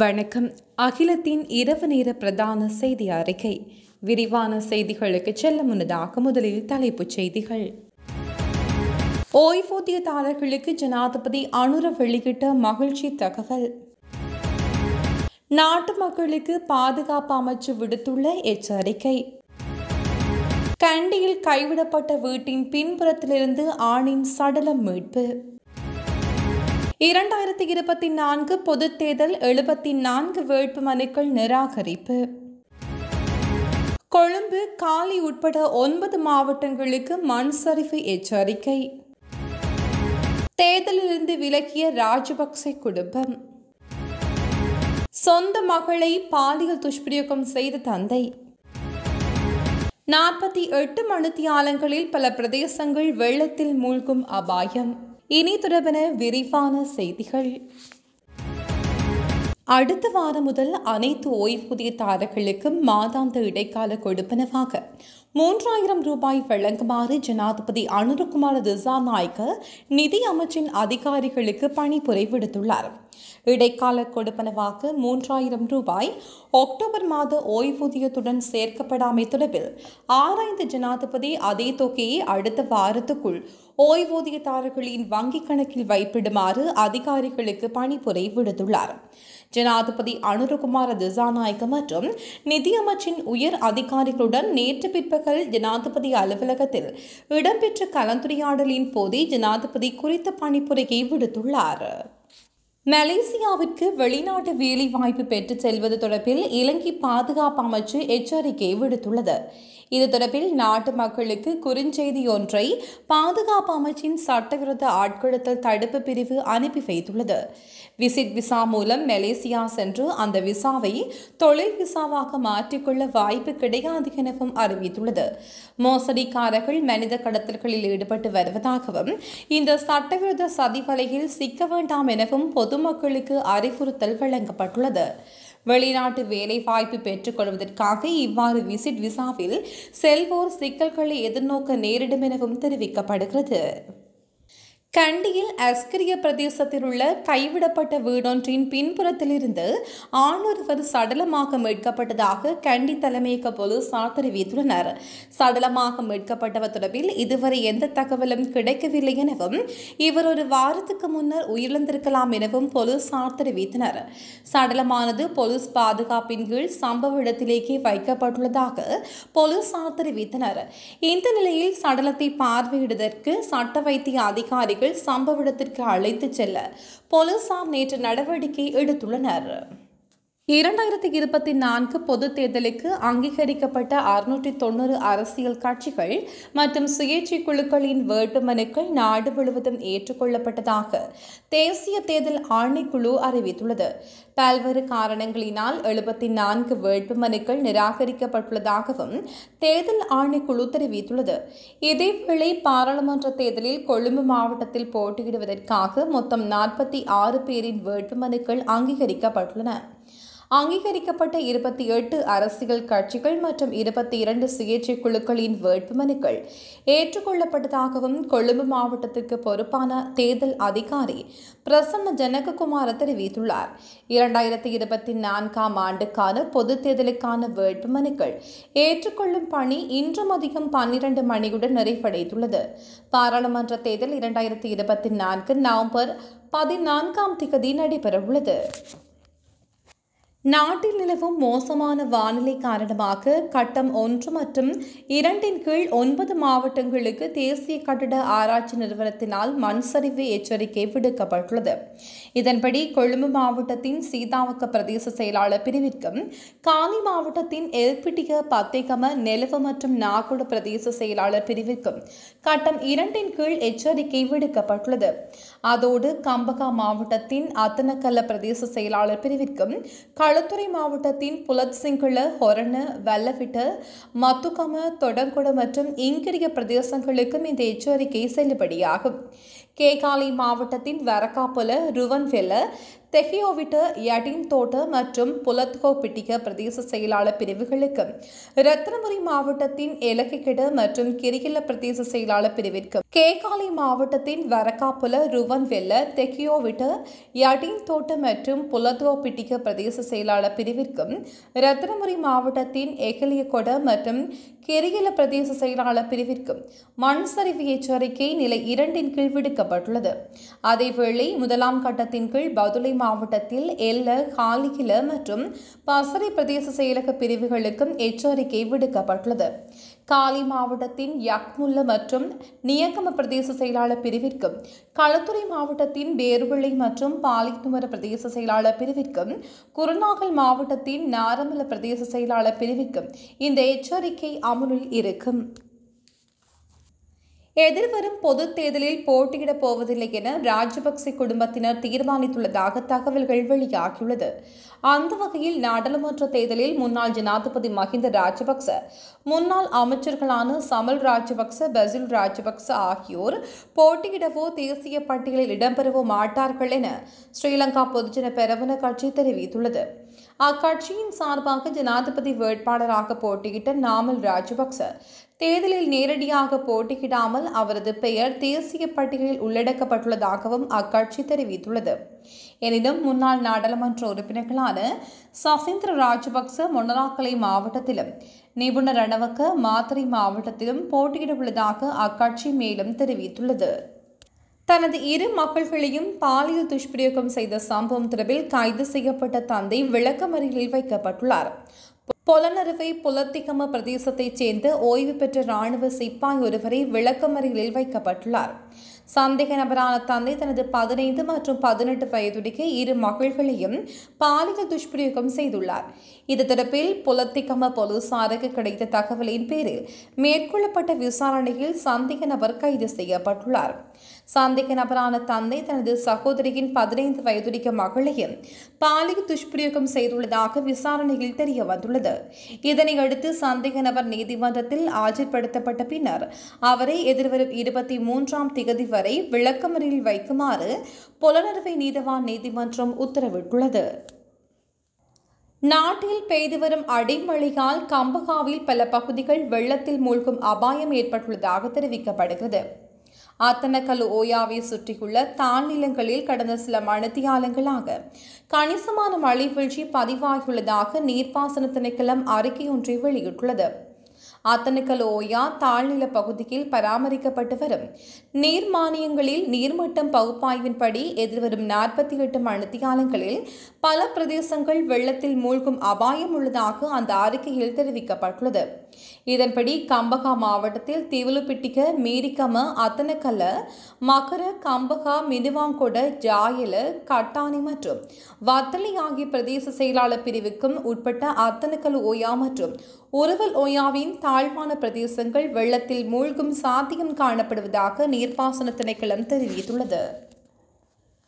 வணக்கம் அகிலத்தின் இரவு நேர பிரதான செய்தி அறிக்கை விரிவான செய்திகளுக்கு செல்ல முன்னதாக முதலில் தலைப்புச் செய்திகள் ஓய்வூதியதாரர்களுக்கு ஜனாதிபதி அனுர வெளியிட்ட மகிழ்ச்சி தகவல் நாட்டு மக்களுக்கு பாதுகாப்பு அமைச்சு விடுத்துள்ள எச்சரிக்கை கண்டியில் கைவிடப்பட்ட வீட்டின் பின்புறத்திலிருந்து ஆணின் சடலம் மீட்பு இரண்டாயிரத்தி இருபத்தி நான்கு பொதுத் தேர்தல் எழுபத்தி நான்கு வேட்புமனுக்கள் நிராகரிப்பு கொழும்பு காலி உட்பட ஒன்பது மாவட்டங்களுக்கு மண் சரிவு எச்சரிக்கை தேர்தலிலிருந்து விலகிய ராஜபக்சே குடும்பம் சொந்த மகளை பாலியல் துஷ்பிரயோகம் செய்த தந்தை நாற்பத்தி எட்டு மணித்தியாலங்களில் பல பிரதேசங்கள் வெள்ளத்தில் மூழ்கும் அபாயம் இனி தொடர்பென விரிவான செய்திகள் அடுத்த வாரம் முதல் அனைத்து ஓய்வூதியதாரர்களுக்கும் மாதாந்த இடைக்கால கொடுப்பனவாக மூன்றாயிரம் ரூபாய் வழங்குமாறு ஜனாதிபதி திசா திசாநாயக்க நிதி அமைச்சின் அதிகாரிகளுக்கு பணிபுரை விடுத்துள்ளார் இடைக்கால கொடுப்பனவாக மூன்றாயிரம் ரூபாய் ஒக்டோபர் மாத ஓய்வூதியத்துடன் சேர்க்கப்படாமை தொடர்பில் ஆராய்ந்து ஜனாதிபதி அதே தொகையை அடுத்த வாரத்துக்குள் ஓய்வூதியதாரர்களின் வங்கிக் கணக்கில் வைப்பிடுமாறு அதிகாரிகளுக்கு பணிப்புரை விடுத்துள்ளார் ஜனாதிபதி அனுரகுமார திசாநாயக்க மற்றும் நிதியமைச்சின் உயர் அதிகாரிகளுடன் நேற்று பிற்பகல் ஜனாதிபதி அலுவலகத்தில் இடம்பெற்ற கலந்துரையாடலின் போதே ஜனாதிபதி குறித்த பணிப்புரையை விடுத்துள்ளார் மலேசியாவிற்கு வெளிநாட்டு வேலை வாய்ப்பு பெற்றுச் செல்வது தொடர்பில் இலங்கை பாதுகாப்பு அமைச்சு எச்சரிக்கை விடுத்துள்ளது இது தொடர்பில் நாட்டு மக்களுக்கு குறுஞ்செய்தி ஒன்றை பாதுகாப்பு அமைச்சின் சட்டவிரோத ஆட்கொடுத்தல் தடுப்பு பிரிவு அனுப்பி வைத்துள்ளது விசிட் விசா மூலம் மலேசியா சென்று அந்த விசாவை தொழில் விசாவாக மாற்றிக்கொள்ள வாய்ப்பு கிடையாது எனவும் அறிவித்துள்ளது மோசடிக்காரர்கள் மனித கடத்தல்களில் ஈடுபட்டு வருவதாகவும் இந்த சட்டவிரோத சதி சிக்க வேண்டாம் எனவும் பொதுமக்களுக்கு அறிவுறுத்தல் வழங்கப்பட்டுள்ளது வெளிநாட்டு வேலைவாய்ப்பு பெற்றுக்கொள்வதற்காக இவ்வாறு விசிட் விசாவில் செல்வோர் சிக்கல்களை எதிர்நோக்க நேரிடும் எனவும் தெரிவிக்கப்படுகிறது கண்டியில் அஸ்கிரிய பிரதேசத்தில் உள்ள கைவிடப்பட்ட வீடொன்றின் பின்புறத்திலிருந்து ஆணொருவர் சடலமாக மீட்கப்பட்டதாக கண்டி தலைமையக போலீசார் தெரிவித்துள்ளனர் சடலமாக மீட்கப்பட்டவர் தொடர்பில் இதுவரை எந்த தகவலும் கிடைக்கவில்லை எனவும் இவர் ஒரு வாரத்துக்கு முன்னர் உயிரிழந்திருக்கலாம் எனவும் போலீசார் தெரிவித்தனர் சடலமானது போலீஸ் பாதுகாப்பின் கீழ் சம்பவ இடத்திலேயே வைக்கப்பட்டுள்ளதாக போலீசார் தெரிவித்தனர் இந்த நிலையில் சடலத்தை பார்வையிடுவதற்கு சட்ட வைத்திய அதிகாரிகள் அதிகாரிகள் சம்பவ இடத்திற்கு அழைத்து செல்ல போலீசார் நேற்று நடவடிக்கை எடுத்துள்ளனர் இரண்டாயிரத்தி இருபத்தி நான்கு பொது தேர்தலுக்கு அங்கீகரிக்கப்பட்ட அறுநூற்றி தொண்ணூறு அரசியல் கட்சிகள் மற்றும் சுயேட்சை குழுக்களின் வேட்புமனுக்கள் நாடு முழுவதும் ஏற்றுக்கொள்ளப்பட்டதாக தேசிய தேர்தல் ஆணைக்குழு அறிவித்துள்ளது பல்வேறு காரணங்களினால் எழுபத்தி நான்கு வேட்புமனுக்கள் நிராகரிக்கப்பட்டுள்ளதாகவும் தேர்தல் ஆணைக்குழு தெரிவித்துள்ளது இதேவேளை பாராளுமன்ற தேர்தலில் கொழும்பு மாவட்டத்தில் போட்டியிடுவதற்காக மொத்தம் நாற்பத்தி ஆறு பேரின் வேட்புமனுக்கள் அங்கீகரிக்கப்பட்டுள்ளன அங்கீகரிக்கப்பட்ட இருபத்தி எட்டு அரசியல் கட்சிகள் மற்றும் இருபத்தி இரண்டு சுயேட்சை குழுக்களின் வேட்புமனுக்கள் ஏற்றுக்கொள்ளப்பட்டதாகவும் கொழும்பு மாவட்டத்திற்கு பொறுப்பான தேர்தல் அதிகாரி பிரசன்ன ஜனககுமார தெரிவித்துள்ளார் இரண்டாயிரத்தி இருபத்தி நான்காம் ஆண்டுக்கான பொது தேர்தலுக்கான வேட்புமனுக்கள் ஏற்றுக்கொள்ளும் பணி இன்று மதியம் பன்னிரண்டு மணியுடன் நிறைவடைந்துள்ளது பாராளுமன்ற தேர்தல் இரண்டாயிரத்தி இருபத்தி நான்கு நவம்பர் பதினான்காம் திகதி நடைபெறவுள்ளது நாட்டில் நிலவும் மோசமான வானிலை காரணமாக கட்டம் ஒன்று மற்றும் இரண்டின் கீழ் ஒன்பது மாவட்டங்களுக்கு தேசிய கட்டட ஆராய்ச்சி நிறுவனத்தினால் மண் சரிவு எச்சரிக்கை விடுக்கப்பட்டுள்ளது இதன்படி கொழும்பு மாவட்டத்தின் சீதாவக்க பிரதேச செயலாளர் பிரிவிற்கும் காலி மாவட்டத்தின் எல்பிட்டிக பத்தேகம நெலவு மற்றும் நாகுட பிரதேச செயலாளர் பிரிவிற்கும் கட்டம் இரண்டின் கீழ் எச்சரிக்கை விடுக்கப்பட்டுள்ளது அதோடு கம்பகா மாவட்டத்தின் அத்தனக்கல்ல பிரதேச செயலாளர் பிரிவிற்கும் களத்துறை மாவட்டத்தின் சிங்கள ஹொரண வெல்லவிட்ட மத்துக்கம தொடங்கொட மற்றும் இங்கிரிய பிரதேசங்களுக்கும் இந்த எச்சரிக்கை செல்லுபடியாகும் கேகாலை மாவட்டத்தின் வரக்காப்புல ருவன்வெல்ல தெஹியோவிட்டு யடின் தோட்ட மற்றும் புலத்கோ பிட்டிக பிரதேச செயலாளர் பிரிவுகளுக்கு ரத்னபுரி மாவட்டத்தின் எலக்கிக்கிட மற்றும் கிரிகில பிரதேச செயலாளர் பிரிவிற்கு கேகாலை மாவட்டத்தின் வரக்காப்புல ருவன் வெல்ல தெஹியோவிட்டு யடின் தோட்ட மற்றும் புலத்கோ பிட்டிக பிரதேச செயலாளர் பிரிவிற்கும் ரத்னபுரி மாவட்டத்தின் எகலியகொட மற்றும் கிரிகில பிரதேச செயலாளர் பிரிவிற்கும் மண் சரிவு எச்சரிக்கை நிலை இரண்டின் கீழ் விடுக்கப்பட்டுள்ளது அதேவேளை முதலாம் கட்டத்தின் கீழ் பதுளை மாவட்டத்தில் எல்ல காலிகில மற்றும் பசறை பிரதேச செயலக பிரிவுகளுக்கும் எச்சரிக்கை விடுக்கப்பட்டுள்ளது காலி மாவட்டத்தின் யக்முல்ல மற்றும் நியக்கம பிரதேச செயலாளர் பிரிவிற்கும் களத்துறை மாவட்டத்தின் பேர்வள்ளி மற்றும் பாலித்துமர பிரதேச செயலாளர் பிரிவிற்கும் குருநாகல் மாவட்டத்தின் நாரமல பிரதேச செயலாளர் பிரிவிற்கும் இந்த எச்சரிக்கை அமலில் இருக்கும் எதிர்வரும் பொது தேர்தலில் போட்டியிடப் போவதில்லை என ராஜபக்சே குடும்பத்தினர் தீர்மானித்துள்ளதாக தகவல்கள் வெளியாகியுள்ளது அந்த வகையில் நாடாளுமன்ற தேர்தலில் முன்னாள் ஜனாதிபதி மஹிந்த ராஜபக்ச முன்னாள் அமைச்சர்களான சமல் ராஜபக்ச பசில் ராஜபக்ச ஆகியோர் போட்டியிடவோ தேசிய பட்டியலில் இடம்பெறவோ மாட்டார்கள் என ஸ்ரீலங்கா பொதுஜன பெரவன கட்சி தெரிவித்துள்ளது அக்கட்சியின் சார்பாக ஜனாதிபதி வேட்பாளராக போட்டியிட்ட நாமல் ராஜபக்ச தேர்தலில் நேரடியாக போட்டியிடாமல் அவரது பெயர் தேசிய பட்டியலில் உள்ளடக்கப்பட்டுள்ளதாகவும் அக்கட்சி தெரிவித்துள்ளது எனினும் முன்னாள் நாடாளுமன்ற உறுப்பினர்களான சசீந்திர ராஜபக்ச மொனராக்கலை மாவட்டத்திலும் நிபுணர் அணவக்க மாத்திரை மாவட்டத்திலும் போட்டியிட உள்ளதாக அக்கட்சி மேலும் தெரிவித்துள்ளது தனது இரு மக்கள்களையும் பாலியல் துஷ்பிரயோகம் செய்த சம்பவம் தொடர்பில் கைது செய்யப்பட்ட தந்தை விளக்கமறியலில் வைக்கப்பட்டுள்ளார் பொலனறுவை புலத்திகம பிரதேசத்தைச் சேர்ந்த ஓய்வு பெற்ற இராணுவ சிப்பாய் ஒருவரை விளக்கமறியலில் வைக்கப்பட்டுள்ளார் சந்தேக நபரான தந்தை தனது பதினைந்து மற்றும் பதினெட்டு வயதுடைய இரு மகள்களையும் பாலியல் துஷ்பிரயோகம் செய்துள்ளார் இது தொடர்பில் புலத்திகம போலீசாருக்கு கிடைத்த தகவலின் பேரில் மேற்கொள்ளப்பட்ட விசாரணையில் சந்தேக நபர் கைது செய்யப்பட்டுள்ளார் சந்தேக நபரான தந்தை தனது சகோதரியின் பதினைந்து வயதுடைய மகளையும் பாலியல் துஷ்பிரயோகம் செய்துள்ளதாக விசாரணையில் தெரிய வந்துள்ளது இதனையடுத்து சந்தேக நபர் நீதிமன்றத்தில் ஆஜர்படுத்தப்பட்ட பின்னர் அவரை எதிர்வரும் இருபத்தி மூன்றாம் திகதி வரை விளக்கமறியில் வைக்குமாறு புலனறுவை நீதவான் நீதிமன்றம் உத்தரவிட்டுள்ளது நாட்டில் பெய்து வரும் அடிமழையால் கம்பகாவில் பல பகுதிகள் வெள்ளத்தில் மூழ்கும் அபாயம் ஏற்பட்டுள்ளதாக தெரிவிக்கப்படுகிறது ஆத்தனக்கல் ஓயாவை சுற்றியுள்ள தாழ்நிலங்களில் கடந்த சில மணித்தியாலங்களாக கணிசமான மழை வீழ்ச்சி பதிவாகியுள்ளதாக நீர்ப்பாசன திணைக்களம் அறிக்கை ஒன்றை வெளியிட்டுள்ளது அத்தனுக்கல் ஓயா தாழ்நில பகுதியில் பராமரிக்கப்பட்டு வரும் நீர் மானியங்களில் நீர்மட்டம் பகுப்பாய்வின்படி எதிர்வரும் நாற்பத்தி எட்டு மணித்தியாலங்களில் பல பிரதேசங்கள் வெள்ளத்தில் மூழ்கும் அபாயம் உள்ளதாக அந்த அறிக்கையில் தெரிவிக்கப்பட்டுள்ளது இதன்படி கம்பகா மாவட்டத்தில் தீவுலுப்பிட்டிக மீரிக்கம அத்தனக்கல்ல மகர கம்பகா மினுவாங்கொட ஜாயல கட்டானி மற்றும் வத்தலி ஆகிய பிரதேச செயலாளர் பிரிவுக்கும் உட்பட்ட அத்தனக்கல் ஓயா மற்றும் உருவல் ஓயாவின் தாழ்வான பிரதேசங்கள் வெள்ளத்தில் மூழ்கும் சாத்தியம் காணப்படுவதாக நீர்ப்பாசன திணைக்களம் தெரிவித்துள்ளது